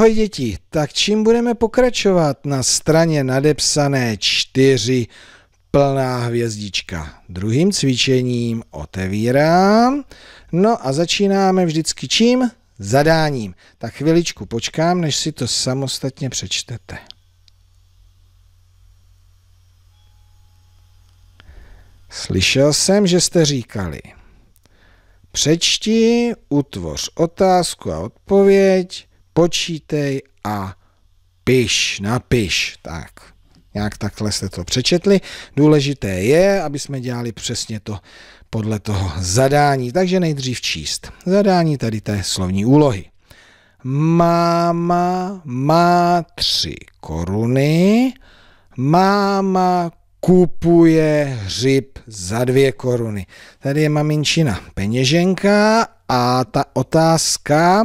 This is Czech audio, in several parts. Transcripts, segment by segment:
Ahoj děti, tak čím budeme pokračovat na straně nadepsané čtyři plná hvězdička. Druhým cvičením otevírám, no a začínáme vždycky čím? Zadáním. Tak chviličku počkám, než si to samostatně přečtete. Slyšel jsem, že jste říkali. Přečti, utvoř otázku a odpověď, počítej a piš, napiš, tak. Nějak takhle jste to přečetli. Důležité je, aby jsme dělali přesně to podle toho zadání. Takže nejdřív číst. Zadání tady té slovní úlohy. Máma má tři koruny, máma kupuje hřib za dvě koruny. Tady je maminčina peněženka a ta otázka,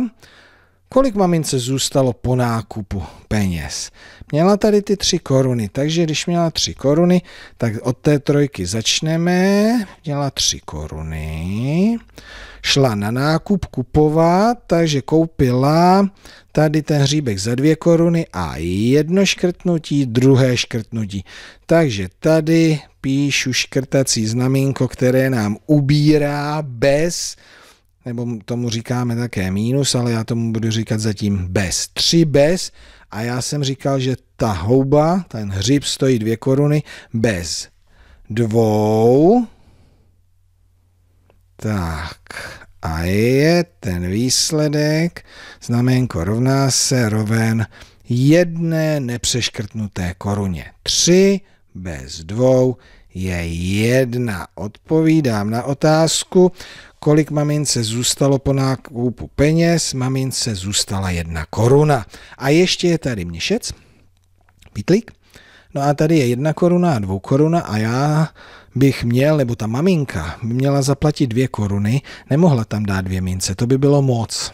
Kolik mamince zůstalo po nákupu peněz? Měla tady ty tři koruny, takže když měla tři koruny, tak od té trojky začneme. Měla tři koruny, šla na nákup kupovat, takže koupila tady ten hříbek za dvě koruny a jedno škrtnutí, druhé škrtnutí. Takže tady píšu škrtací znamínko, které nám ubírá bez nebo tomu říkáme také mínus, ale já tomu budu říkat zatím bez. tři bez a já jsem říkal, že ta houba, ten hřib stojí dvě koruny bez dvou. Tak a je ten výsledek, znaménko rovná se roven jedné nepřeškrtnuté koruně. tři bez dvou je jedna. Odpovídám na otázku, kolik mamince zůstalo po nákupu peněz, mamince zůstala jedna koruna. A ještě je tady měšec, pitlík, no a tady je jedna koruna a dvou koruna a já bych měl, nebo ta maminka měla zaplatit dvě koruny, nemohla tam dát dvě mince, to by bylo moc.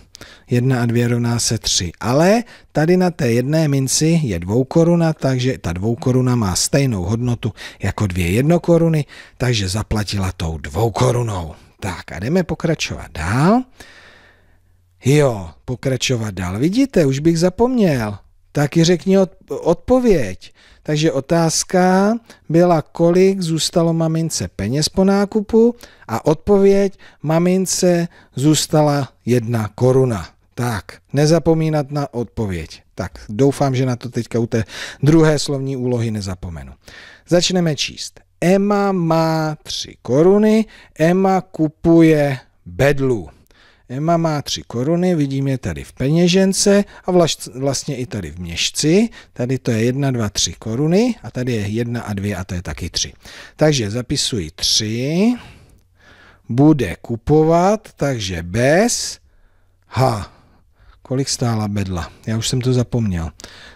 Jedna a dvě rovná se tři. Ale tady na té jedné minci je dvou koruna, takže ta dvou koruna má stejnou hodnotu jako dvě jednokoruny, takže zaplatila tou dvou korunou. Tak a jdeme pokračovat dál. Jo, pokračovat dál. Vidíte, už bych zapomněl. Taky řekni odpověď. Takže otázka byla, kolik zůstalo mamince peněz po nákupu a odpověď mamince zůstala jedna koruna. Tak, nezapomínat na odpověď. Tak, doufám, že na to teďka u té druhé slovní úlohy nezapomenu. Začneme číst. Emma má tři koruny, Emma kupuje bedlu. Emma má tři koruny, vidím je tady v peněžence a vlastně i tady v měšci. Tady to je jedna, dva, tři koruny a tady je jedna a dvě a to je taky tři. Takže zapisuji tři, bude kupovat, takže bez H. Kolik stála bedla? Já už jsem to zapomněl.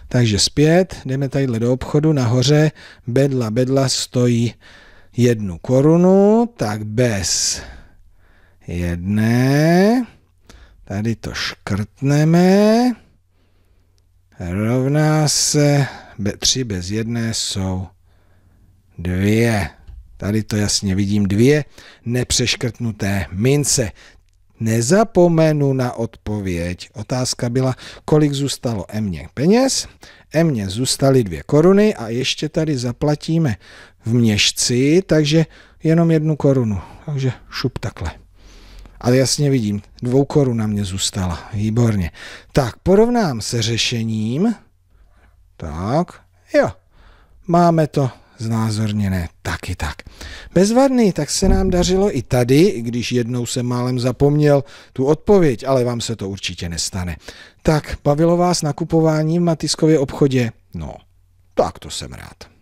Takže zpět, jdeme tadyhle do obchodu, nahoře, bedla, bedla stojí jednu korunu, tak bez jedné, tady to škrtneme, rovná se, be, tři bez jedné jsou dvě. Tady to jasně vidím, dvě nepřeškrtnuté mince nezapomenu na odpověď. Otázka byla, kolik zůstalo Emně peněz. Emně zůstaly dvě koruny a ještě tady zaplatíme v měšci, takže jenom jednu korunu. Takže šup takhle. Ale jasně vidím, dvou koruna mě zůstala. Výborně. Tak, porovnám se řešením. Tak, jo. Máme to znázorněné. Taky tak. Bezvadný, tak se nám dařilo i tady, i když jednou se málem zapomněl tu odpověď, ale vám se to určitě nestane. Tak, bavilo vás nakupování v Matiskově obchodě? No, tak to jsem rád.